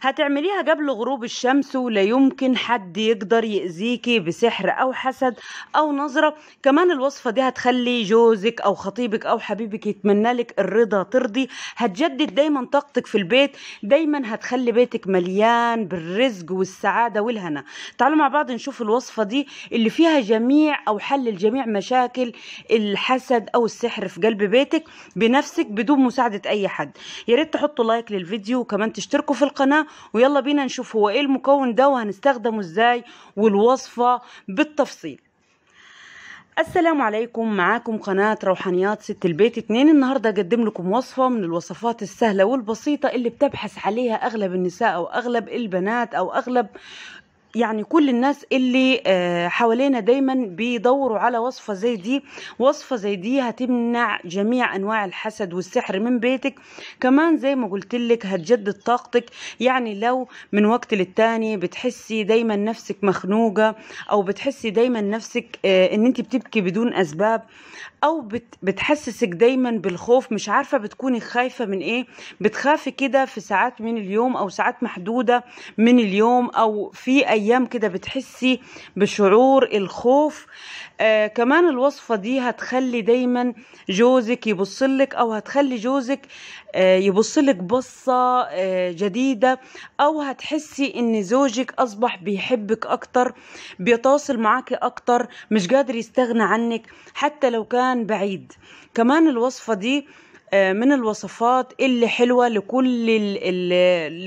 هتعمليها قبل غروب الشمس ولا يمكن حد يقدر يأذيكي بسحر أو حسد أو نظرة كمان الوصفة دي هتخلي جوزك أو خطيبك أو حبيبك يتمنى لك الرضا ترضي هتجدد دايما طاقتك في البيت دايما هتخلي بيتك مليان بالرزق والسعادة والهنا تعالوا مع بعض نشوف الوصفة دي اللي فيها جميع أو حل لجميع مشاكل الحسد أو السحر في قلب بيتك بنفسك بدون مساعدة أي حد يا ريت تحطوا لايك للفيديو وكمان تشتركوا في القناة ويلا بينا نشوف هو ايه المكون ده وهنستخدمه ازاي والوصفة بالتفصيل السلام عليكم معاكم قناة روحانيات ست البيت اتنين النهاردة اقدم لكم وصفة من الوصفات السهلة والبسيطة اللي بتبحث عليها اغلب النساء او اغلب البنات او اغلب يعني كل الناس اللي آه، حوالينا دايما بيدوروا على وصفه زي دي وصفه زي دي هتمنع جميع انواع الحسد والسحر من بيتك كمان زي ما قلت لك هتجدد طاقتك يعني لو من وقت للتاني بتحسي دايما نفسك مخنوقه او بتحسي دايما نفسك آه، ان انت بتبكي بدون اسباب او بتحسسك دايما بالخوف مش عارفه بتكوني خايفه من ايه بتخافي كده في ساعات من اليوم او ساعات محدوده من اليوم او في اي ايام كده بتحسي بشعور الخوف آه كمان الوصفه دي هتخلي دايما جوزك يبصلك او هتخلي جوزك آه يبصلك بصه آه جديده او هتحسي ان زوجك اصبح بيحبك اكتر بيتواصل معاكي اكتر مش قادر يستغنى عنك حتى لو كان بعيد كمان الوصفه دي آه، من الوصفات اللي حلوة لكل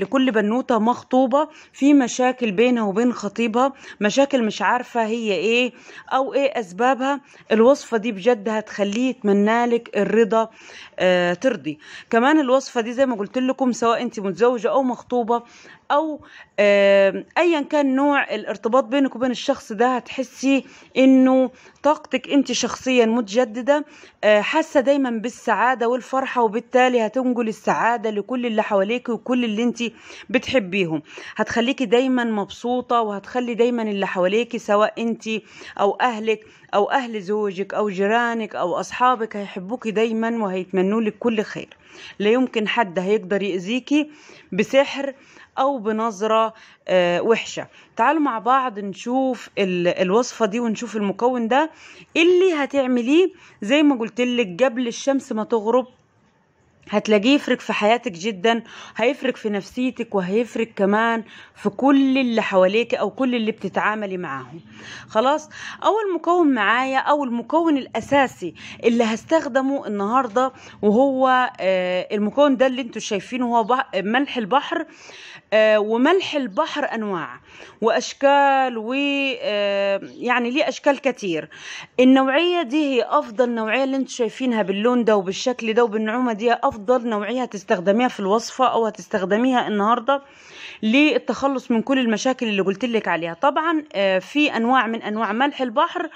لكل بنوتة مخطوبة في مشاكل بينها وبين خطيبها مشاكل مش عارفة هي ايه او ايه اسبابها الوصفة دي بجد هتخليه يتمنالك الرضا آه، ترضي كمان الوصفة دي زي ما قلت لكم سواء انت متزوجة او مخطوبة او ايا كان نوع الارتباط بينك وبين الشخص ده هتحسي انه طاقتك انت شخصيا متجدده آه، حاسه دايما بالسعاده والفرحه وبالتالي هتنقل السعاده لكل اللي حواليك وكل اللي انت بتحبيهم هتخليكي دايما مبسوطه وهتخلي دايما اللي حواليك سواء انت او اهلك او اهل زوجك او جيرانك او اصحابك هيحبوكي دايما وهيتمنوا لك كل خير لا يمكن حد هيقدر يأذيكي بسحر او بنظره آه، وحشه تعالوا مع بعض نشوف الوصفه دي ونشوف المكون ده اللي هتعمليه زي ما قلت لك قبل الشمس ما تغرب هتلاقيه يفرق في حياتك جدا هيفرق في نفسيتك وهيفرق كمان في كل اللي حواليك او كل اللي بتتعاملي معاهم خلاص اول مكون معايا او المكون الاساسي اللي هستخدمه النهارده وهو آه، المكون ده اللي انتم شايفينه هو ملح البحر آه، وملح البحر انواع واشكال و آه، يعني ليه اشكال كتير النوعيه دي هي افضل نوعيه اللي انتم شايفينها باللون ده وبالشكل ده وبالنعومه دي افضل أفضل نوعية هتستخدميها في الوصفة أو هتستخدميها النهاردة للتخلص من كل المشاكل اللي قلت لك عليها طبعا آه، في أنواع من أنواع ملح البحر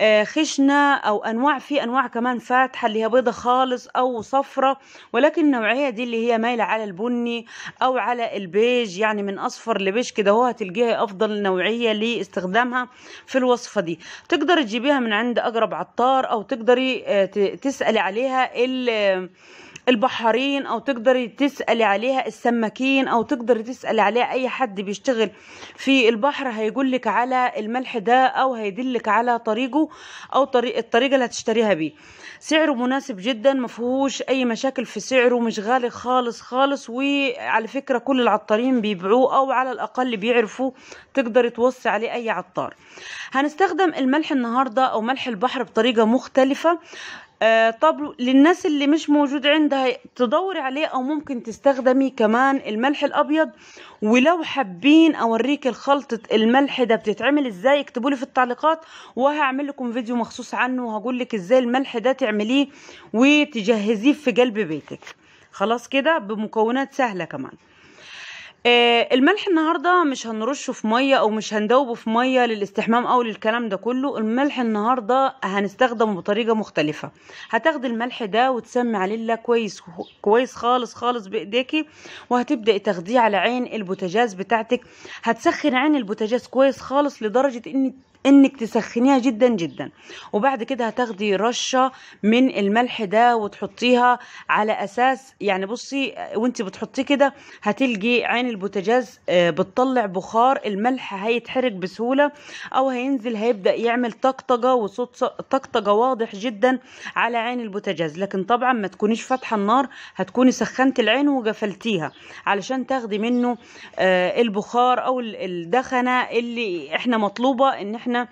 آه، خشنة أو أنواع في أنواع كمان فاتحة اللي هي بيضة خالص أو صفرة ولكن النوعية دي اللي هي مايلة على البني أو على البيج يعني من أصفر لبيج كده هو هتلقيها أفضل نوعية لاستخدامها في الوصفة دي تقدر تجيبيها من عند أقرب عطار أو تقدري آه، تسألي عليها ال البحارين او تقدري تسالي عليها السماكين او تقدري تسالي عليها اي حد بيشتغل في البحر هيقول لك على الملح ده او هيدلك على طريقه او طريق الطريقه اللي هتشتريها بيه سعره مناسب جدا فيهوش اي مشاكل في سعره مش غالي خالص خالص وعلى فكره كل العطارين بيبيعوه او على الاقل بيعرفوا تقدري توصي عليه اي عطار هنستخدم الملح النهارده او ملح البحر بطريقه مختلفه آه طب للناس اللي مش موجود عندها تدوري عليه او ممكن تستخدمي كمان الملح الابيض ولو حابين اوريك الخلطة الملح ده بتتعمل ازاي اكتبولي في التعليقات وهعمل لكم فيديو مخصوص عنه وهقول لك ازاي الملح ده تعمليه وتجهزيه في قلب بيتك خلاص كده بمكونات سهلة كمان آه، الملح النهارده مش هنرشه في ميه او مش هندوبه في ميه للاستحمام او للكلام ده كله الملح النهارده هنستخدمه بطريقه مختلفه هتاخدي الملح ده وتسمي عليه الله كويس كويس خالص خالص بايديكي وهتبداي تاخديه على عين البوتاجاز بتاعتك هتسخن عين البوتاجاز كويس خالص لدرجه ان انك تسخنيها جدا جدا وبعد كده هتاخدي رشه من الملح ده وتحطيها على اساس يعني بصي وانت بتحطيه كده هتلجي عين البوتاجاز آه، بتطلع بخار الملح هيتحرق بسهولة او هينزل هيبدأ يعمل طقطقة وصوت طقطقة واضح جدا على عين البوتاجاز لكن طبعا ما تكونيش فاتحة النار هتكوني سخنت العين وقفلتيها علشان تاخدي منه آه، البخار او الدخنة اللي احنا مطلوبة ان احنا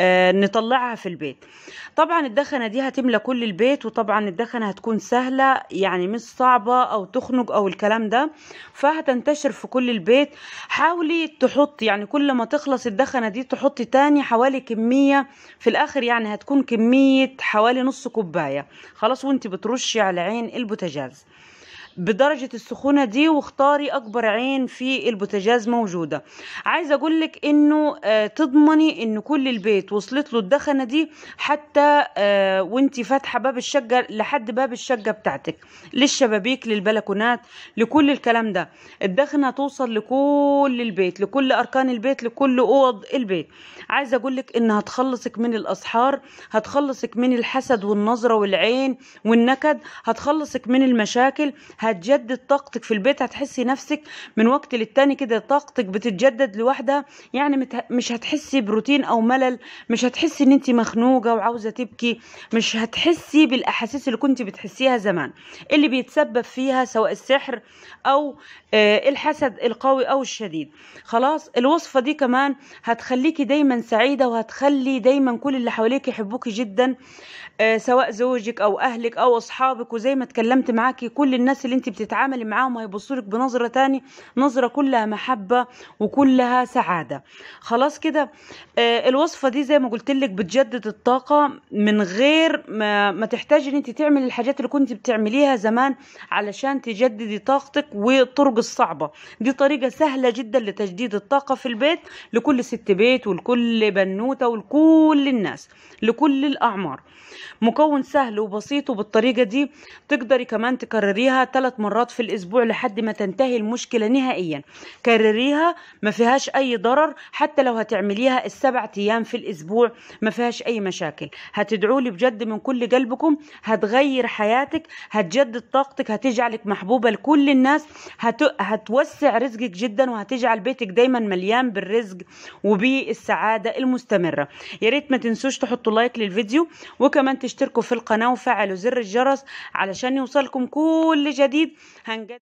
آه، نطلعها في البيت طبعا الدخنة دي هتملى كل البيت وطبعا الدخنة هتكون سهلة يعني مش صعبة او تخنق او الكلام ده فهتنتشر في كل البيت حاولي تحط يعني كل ما تخلص الدخنة دي تحطي تاني حوالي كمية في الآخر يعني هتكون كمية حوالي نص كوباية خلاص وانت بترشي على عين البوتاجاز بدرجة السخونة دي واختاري اكبر عين في البوتاجاز موجودة عايزة اقولك انه آه، تضمني ان كل البيت وصلت له الدخنة دي حتى آه، وانت فاتحة باب الشقة لحد باب الشقة بتاعتك للشبابيك للبلكونات لكل الكلام ده الدخنة توصل لكل البيت لكل اركان البيت لكل اوض البيت عايزة اقولك انها هتخلصك من الاسحار هتخلصك من الحسد والنظرة والعين والنكد هتخلصك من المشاكل هتجدد طاقتك في البيت هتحسي نفسك من وقت للتاني كده طاقتك بتتجدد لوحدها يعني مش هتحسي بروتين او ملل مش هتحسي ان انت مخنوقه وعاوزه تبكي مش هتحسي بالاحاسيس اللي كنت بتحسيها زمان اللي بيتسبب فيها سواء السحر او آه، الحسد القوي او الشديد خلاص الوصفه دي كمان هتخليكي دايما سعيده وهتخلي دايما كل اللي حواليك يحبوكي جدا آه، سواء زوجك او اهلك او اصحابك وزي ما اتكلمت معاكي كل الناس اللي انت بتتعاملي معاهم هيبصوا لك بنظره تاني نظره كلها محبه وكلها سعاده خلاص كده آه الوصفه دي زي ما قلت لك بتجدد الطاقه من غير ما, ما تحتاجي ان انت تعملي الحاجات اللي كنت بتعمليها زمان علشان تجددي طاقتك والطرق الصعبه دي طريقه سهله جدا لتجديد الطاقه في البيت لكل ست بيت ولكل بنوته ولكل الناس لكل الاعمار مكون سهل وبسيط وبالطريقه دي تقدري كمان تكرريها ثلاث ثلاث مرات في الأسبوع لحد ما تنتهي المشكلة نهائيا كرريها ما فيهاش أي ضرر حتى لو هتعمليها السبع أيام في الأسبوع ما فيهاش أي مشاكل هتدعوا لي بجد من كل قلبكم هتغير حياتك هتجدد طاقتك هتجعلك محبوبة لكل الناس هت... هتوسع رزقك جدا وهتجعل بيتك دايما مليان بالرزق وبالسعادة المستمرة يا ريت ما تنسوش تحطوا لايك للفيديو وكمان تشتركوا في القناة وفعلوا زر الجرس علشان يوصلكم كل جديد جديد هنجد